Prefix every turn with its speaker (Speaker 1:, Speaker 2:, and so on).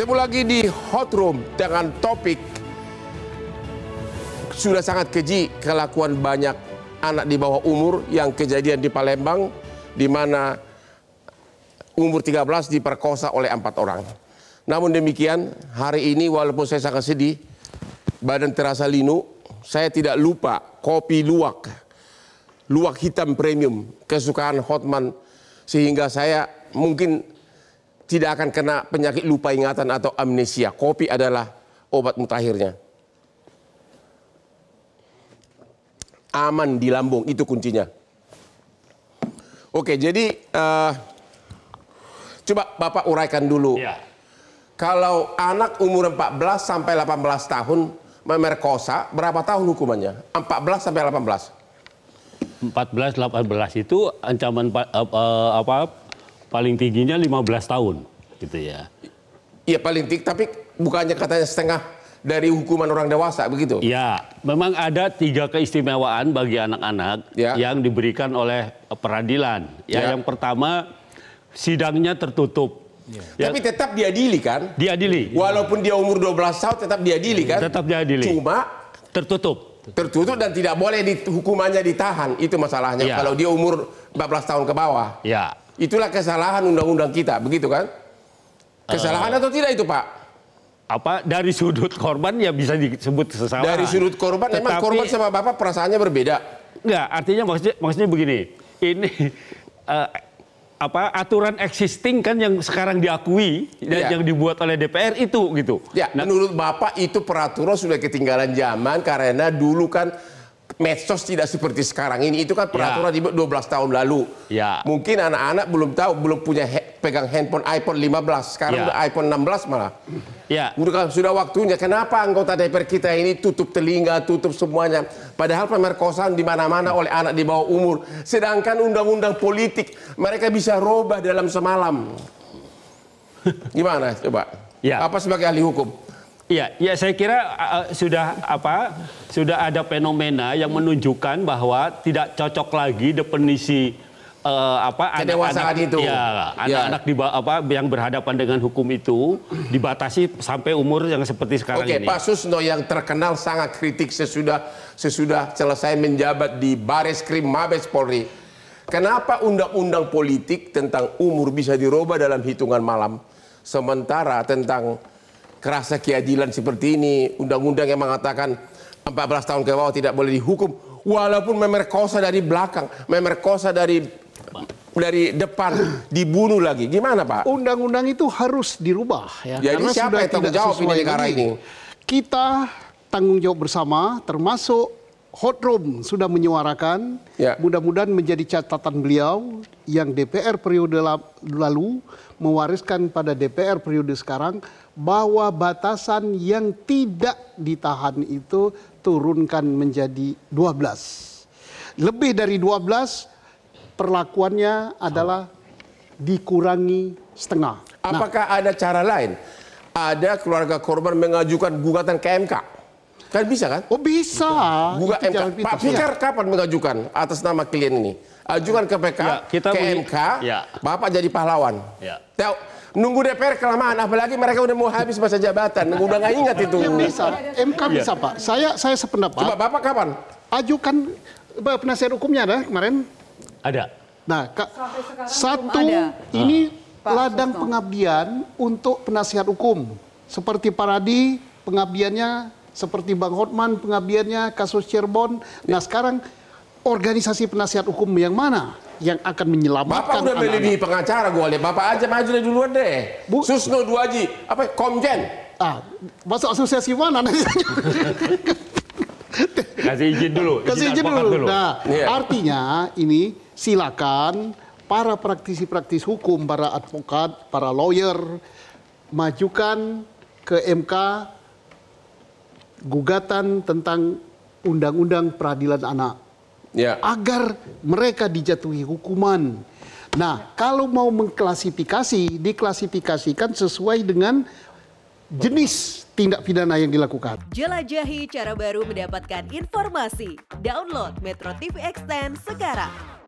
Speaker 1: Ketemu lagi di Hot Room dengan topik sudah sangat keji kelakuan banyak anak di bawah umur yang kejadian di Palembang di mana umur 13 diperkosa oleh empat orang. Namun demikian, hari ini walaupun saya sangat sedih, badan terasa linu, saya tidak lupa kopi luwak, luwak hitam premium, kesukaan Hotman, sehingga saya mungkin tidak akan kena penyakit lupa ingatan atau amnesia. Kopi adalah obat mutakhirnya. Aman di lambung, itu kuncinya. Oke, jadi uh, coba Bapak uraikan dulu. Ya. Kalau anak umur 14 sampai 18 tahun memerkosa, berapa tahun hukumannya? 14 sampai 18.
Speaker 2: 14 18 itu ancaman
Speaker 1: uh, uh, apa paling tingginya 15 tahun gitu ya. Iya paling tinggi tapi bukannya katanya setengah dari hukuman orang dewasa begitu? Ya, memang
Speaker 2: ada tiga keistimewaan bagi anak-anak ya. yang diberikan oleh peradilan. Ya, ya. yang pertama sidangnya tertutup. Ya. ya. Tapi tetap diadili kan?
Speaker 1: Diadili. Walaupun dia umur 12 tahun tetap diadili kan? Tetap diadili. Cuma tertutup tertutup dan tidak boleh di, hukumannya ditahan itu masalahnya ya. kalau dia umur 14 tahun ke bawah. Ya. Itulah kesalahan undang-undang kita, begitu kan? Kesalahan uh, atau tidak itu, Pak?
Speaker 2: Apa dari sudut korban ya bisa
Speaker 1: disebut kesalahan. Dari sudut korban memang korban sama Bapak perasaannya berbeda.
Speaker 2: Enggak, artinya maksudnya maksudnya begini. Ini uh, apa aturan existing kan yang sekarang diakui dan ya. yang dibuat oleh DPR itu gitu.
Speaker 1: Ya, nah, menurut Bapak itu peraturan sudah ketinggalan zaman karena dulu kan medsos tidak seperti sekarang ini. Itu kan ya. peraturan dibuat ya. 12 tahun lalu. Ya. Mungkin anak-anak belum tahu, belum punya he pegang handphone iPhone 15. Sekarang ya. udah iPhone 16 malah. Ya. Udah, kan, sudah waktunya. Kenapa anggota DPR kita ini tutup telinga, tutup semuanya. Padahal pemerkosaan di mana-mana oleh anak di bawah umur. Sedangkan undang-undang politik mereka bisa robah dalam semalam. Gimana coba? Ya. Apa sebagai ahli hukum?
Speaker 2: Iya, ya saya kira uh, sudah apa sudah ada fenomena yang menunjukkan bahwa tidak cocok lagi definisi uh,
Speaker 1: apa anak anak, itu. Ya, anak-anak
Speaker 2: ya. apa yang berhadapan dengan hukum itu dibatasi sampai umur yang seperti sekarang Oke, ini. Oke, Pak
Speaker 1: Susno yang terkenal sangat kritik sesudah sesudah selesai menjabat di Baris Krim Mabes Polri. Kenapa undang-undang politik tentang umur bisa diroba dalam hitungan malam sementara tentang kerasa keadilan seperti ini, undang-undang yang mengatakan 14 tahun ke bawah tidak boleh dihukum, walaupun memerkosa dari belakang, memerkosa dari dari depan dibunuh lagi. Gimana Pak?
Speaker 3: Undang-undang itu harus dirubah ya. Jadi Karena siapa yang tanggung jawab ini ini? Kita tanggung jawab bersama termasuk Hot Room sudah menyuarakan, ya. mudah-mudahan menjadi catatan beliau yang DPR periode lalu mewariskan pada DPR periode sekarang bahwa batasan yang tidak ditahan itu turunkan menjadi 12. Lebih dari 12 perlakuannya
Speaker 1: adalah dikurangi setengah. Nah, Apakah nah, ada cara lain? Ada keluarga korban mengajukan gugatan ke MK? Kan bisa kan? Oh bisa. Buka MK. Pak Fikar kapan mengajukan atas nama klien ini? Ajukan ke PK, ya, kita ke MK, ya. Bapak jadi pahlawan. Ya. Tau, nunggu DPR kelamaan, apalagi mereka udah mau habis masa jabatan. Udah gak ingat itu. Ya, bisa, MK bisa ya. Pak. Saya saya sependapat. Coba
Speaker 3: Bapak kapan? Ajukan penasihat hukumnya ada kemarin? Ada. Nah, ka, satu ada. ini Pak ladang Susno. pengabdian untuk penasihat hukum. Seperti Paradi, pengabdiannya seperti Bang Hotman pengabdiannya, kasus Cirebon. Ya. Nah sekarang organisasi penasihat hukum yang mana
Speaker 1: yang akan menyelamatkan Bapak udah beli di pengacara gue lihat Bapak aja maju deh duluan deh. Bu, Susno Duaji, apa Komjen? Ah, masuk asosiasi mana
Speaker 2: Kasih izin dulu. Kasih izin, izin dulu. dulu. Nah,
Speaker 3: yeah. artinya ini silakan para praktisi-praktisi hukum, para advokat, para lawyer majukan ke MK gugatan tentang undang-undang peradilan anak ya. agar mereka dijatuhi hukuman. Nah, kalau mau mengklasifikasi, diklasifikasikan sesuai dengan jenis tindak pidana yang dilakukan. Jelajahi cara baru mendapatkan informasi. Download Metro TV Extend sekarang.